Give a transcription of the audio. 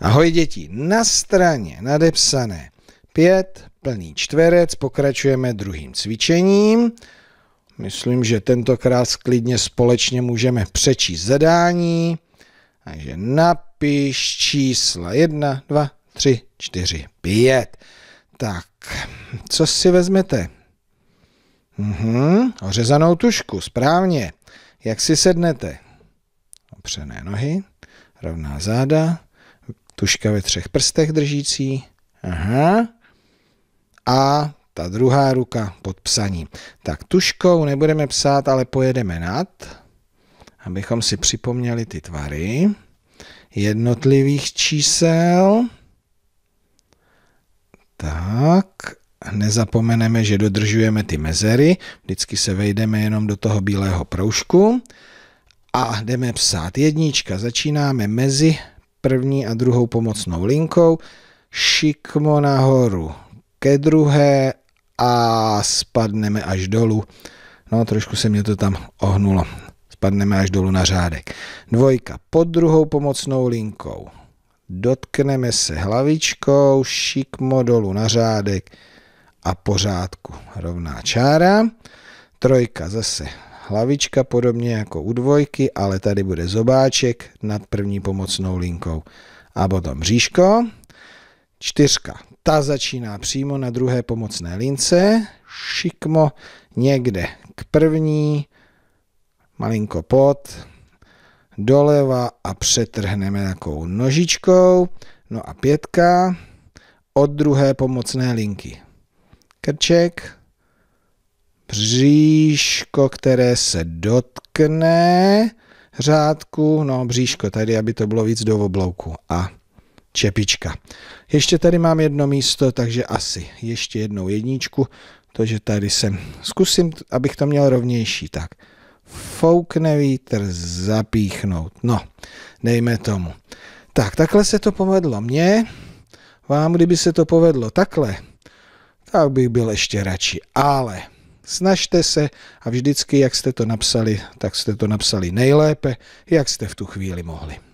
Ahoj děti, na straně nadepsané 5 plný čtverec, pokračujeme druhým cvičením. Myslím, že tentokrát klidně společně můžeme přečíst zadání. Takže napiš čísla 1, 2, 3, 4, 5. Tak, co si vezmete? Mhm, ořezanou tušku, správně. Jak si sednete? Opřené nohy, rovná záda, tuška ve třech prstech držící. Aha. A ta druhá ruka pod psaním. Tak tuškou nebudeme psát, ale pojedeme nad, abychom si připomněli ty tvary jednotlivých čísel. Tak, nezapomeneme, že dodržujeme ty mezery, vždycky se vejdeme jenom do toho bílého proužku a jdeme psát jednička, začínáme mezi první a druhou pomocnou linkou, šikmo nahoru ke druhé a spadneme až dolů. No, trošku se mě to tam ohnulo. Spadneme až dolů na řádek. Dvojka pod druhou pomocnou linkou. Dotkneme se hlavičkou, šikmo dolů na řádek a pořádku. Rovná čára. Trojka zase hlavička podobně jako u dvojky, ale tady bude zobáček nad první pomocnou linkou. A potom říško. čtyřka. Ta začíná přímo na druhé pomocné lince, šikmo někde k první, malinko pod, doleva a přetrhneme takovou nožičkou. No a pětka od druhé pomocné linky. Krček, bří, bříško, které se dotkne řádku, no bříško tady, aby to bylo víc do oblouku a čepička. Ještě tady mám jedno místo, takže asi ještě jednou jedničku, takže tady jsem, zkusím, abych to měl rovnější, tak foukne vítr, zapíchnout, no, dejme tomu. Tak, takhle se to povedlo mně, vám, kdyby se to povedlo takhle, tak bych byl ještě radši, ale Snažte se a vždycky, jak jste to napsali, tak jste to napsali nejlépe, jak jste v tu chvíli mohli.